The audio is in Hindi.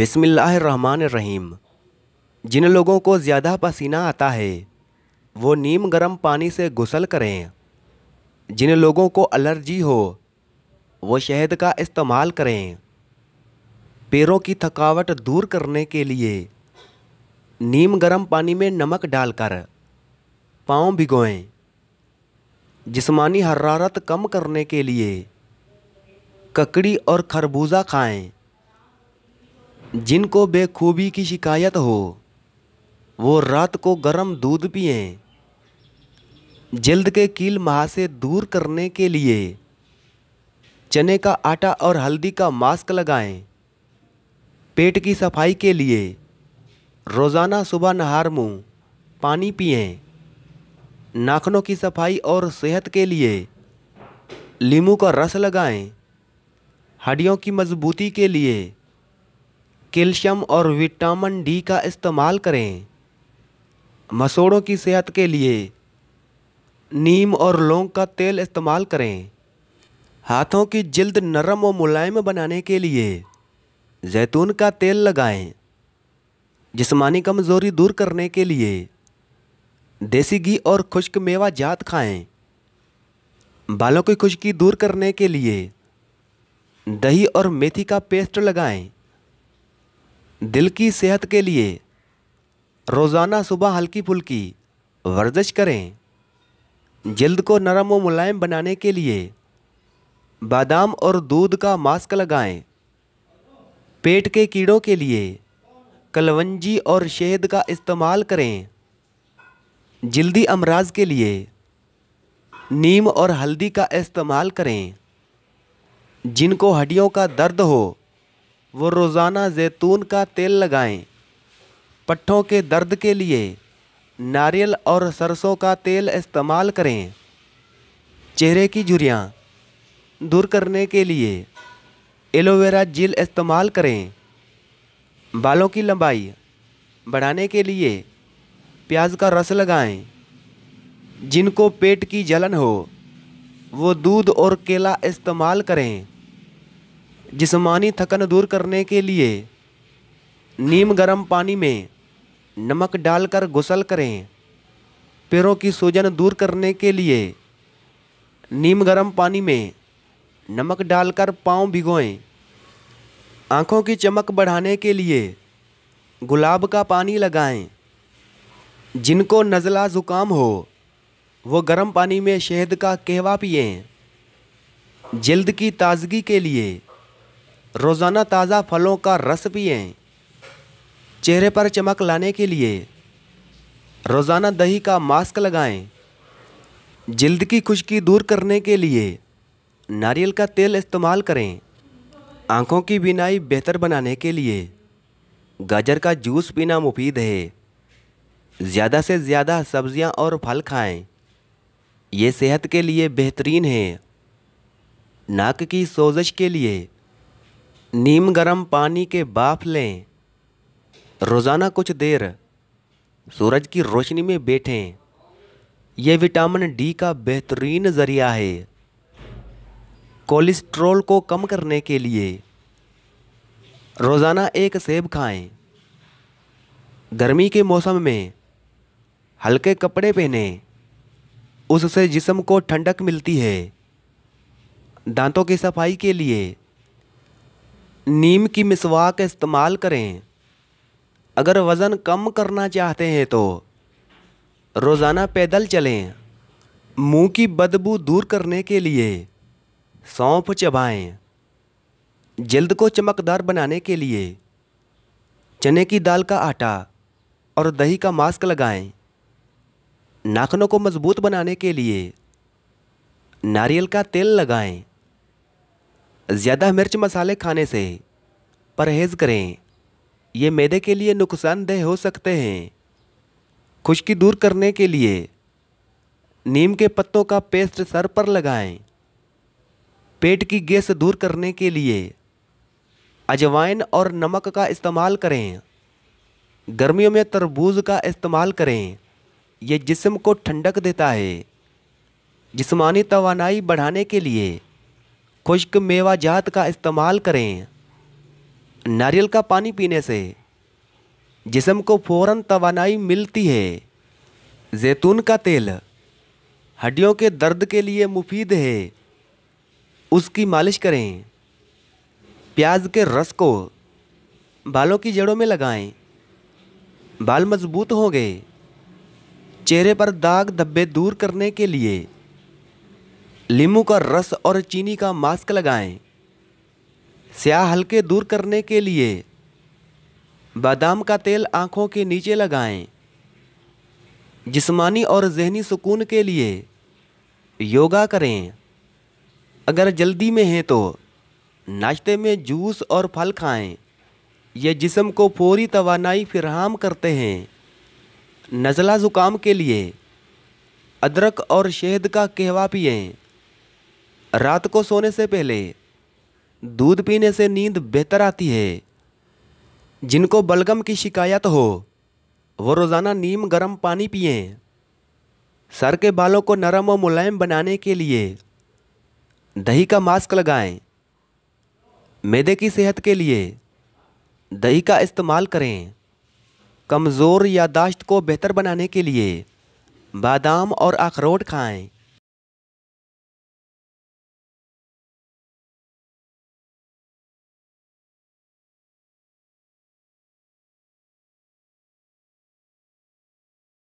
रहीम जिन लोगों को ज़्यादा पसीना आता है वो नीम गर्म पानी से गुसल करें जिन लोगों को एलर्जी हो वो शहद का इस्तेमाल करें पैरों की थकावट दूर करने के लिए नीम गर्म पानी में नमक डालकर पाँव भिगोएं जिस्मानी हरारत कम करने के लिए ककड़ी और खरबूजा खाएं जिनको बेखूबी की शिकायत हो वो रात को गर्म दूध पिएं जल्द के कील माह से दूर करने के लिए चने का आटा और हल्दी का मास्क लगाएं पेट की सफाई के लिए रोज़ाना सुबह नहार मुँह पानी पिएं नाखनों की सफाई और सेहत के लिए लीमू का रस लगाएं हड्डियों की मजबूती के लिए कैल्शियम और विटामिन डी का इस्तेमाल करें मसोड़ों की सेहत के लिए नीम और लौंग का तेल इस्तेमाल करें हाथों की जल्द नरम और मुलायम बनाने के लिए जैतून का तेल लगाएं जिस्मानी कमज़ोरी दूर करने के लिए देसी घी और खुश्क मेवा जात खाएं बालों की खुश्की दूर करने के लिए दही और मेथी का पेस्ट लगाएं दिल की सेहत के लिए रोज़ाना सुबह हल्की फुल्की वर्जिश करें जल्द को नरम व मुलायम बनाने के लिए बादाम और दूध का मास्क लगाएं पेट के कीड़ों के लिए कलवंजी और शहद का इस्तेमाल करें जल्दी अमराज के लिए नीम और हल्दी का इस्तेमाल करें जिनको हड्डियों का दर्द हो वो रोज़ाना जैतून का तेल लगाएं पट्ठों के दर्द के लिए नारियल और सरसों का तेल इस्तेमाल करें चेहरे की झुरियाँ दूर करने के लिए एलोवेरा जेल इस्तेमाल करें बालों की लंबाई बढ़ाने के लिए प्याज का रस लगाएं जिनको पेट की जलन हो वो दूध और केला इस्तेमाल करें जिसमानी थकन दूर करने के लिए नीम गर्म पानी में नमक डालकर गुसल करें पैरों की सूजन दूर करने के लिए नीम गर्म पानी में नमक डालकर पाँव भिगोएं आँखों की चमक बढ़ाने के लिए गुलाब का पानी लगाएं जिनको नज़ला ज़ुकाम हो वो गर्म पानी में शहद का कहवा पिएं जल्द की ताजगी के लिए रोज़ाना ताज़ा फलों का रस पिएं चेहरे पर चमक लाने के लिए रोज़ाना दही का मास्क लगाएं जल्द की खुश्की दूर करने के लिए नारियल का तेल इस्तेमाल करें आँखों की बीनाई बेहतर बनाने के लिए गाजर का जूस पीना मुफीद है ज़्यादा से ज़्यादा सब्ज़ियाँ और फल खाएं ये सेहत के लिए बेहतरीन है नाक की सोजश के लिए नीम गर्म पानी के बाफ लें रोज़ाना कुछ देर सूरज की रोशनी में बैठें यह विटामिन डी का बेहतरीन ज़रिया है कोलेस्ट्रॉल को कम करने के लिए रोज़ाना एक सेब खाएं गर्मी के मौसम में हल्के कपड़े पहने उससे जिसम को ठंडक मिलती है दांतों की सफाई के लिए नीम की मिसवाक इस्तेमाल करें अगर वज़न कम करना चाहते हैं तो रोज़ाना पैदल चलें मुंह की बदबू दूर करने के लिए सौंफ चबाएं जल्द को चमकदार बनाने के लिए चने की दाल का आटा और दही का मास्क लगाएं नाखनों को मजबूत बनाने के लिए नारियल का तेल लगाएं ज़्यादा मिर्च मसाले खाने से परहेज़ करें ये मैदे के लिए नुकसानदेह हो सकते हैं खुश्की दूर करने के लिए नीम के पत्तों का पेस्ट सर पर लगाएं। पेट की गैस दूर करने के लिए अजवाइन और नमक का इस्तेमाल करें गर्मियों में तरबूज का इस्तेमाल करें यह जिस्म को ठंडक देता है जिस्मानी तोानाई बढ़ाने के लिए खुश्क मेवा जात का इस्तेमाल करें नारियल का पानी पीने से जिसम को फ़ौर तोानाई मिलती है जैतून का तेल हड्डियों के दर्द के लिए मुफीद है उसकी मालिश करें प्याज के रस को बालों की जड़ों में लगाएं बाल मजबूत होंगे चेहरे पर दाग धब्बे दूर करने के लिए लींबू का रस और चीनी का मास्क लगाएं स्याह हल्के दूर करने के लिए बादाम का तेल आँखों के नीचे लगाएं जिस्मानी और जहनी सुकून के लिए योगा करें अगर जल्दी में हैं तो नाश्ते में जूस और फल खाएं ये जिसम को फौरी तोानाई फरहम करते हैं नज़ला ज़ुकाम के लिए अदरक और शहद का कहवा पिएं रात को सोने से पहले दूध पीने से नींद बेहतर आती है जिनको बलगम की शिकायत हो वो रोज़ाना नीम गर्म पानी पिए सर के बालों को नरम और मुलायम बनाने के लिए दही का मास्क लगाएं मैदे की सेहत के लिए दही का इस्तेमाल करें कमज़ोर यादाश्त को बेहतर बनाने के लिए बादाम और अखरोट खाएं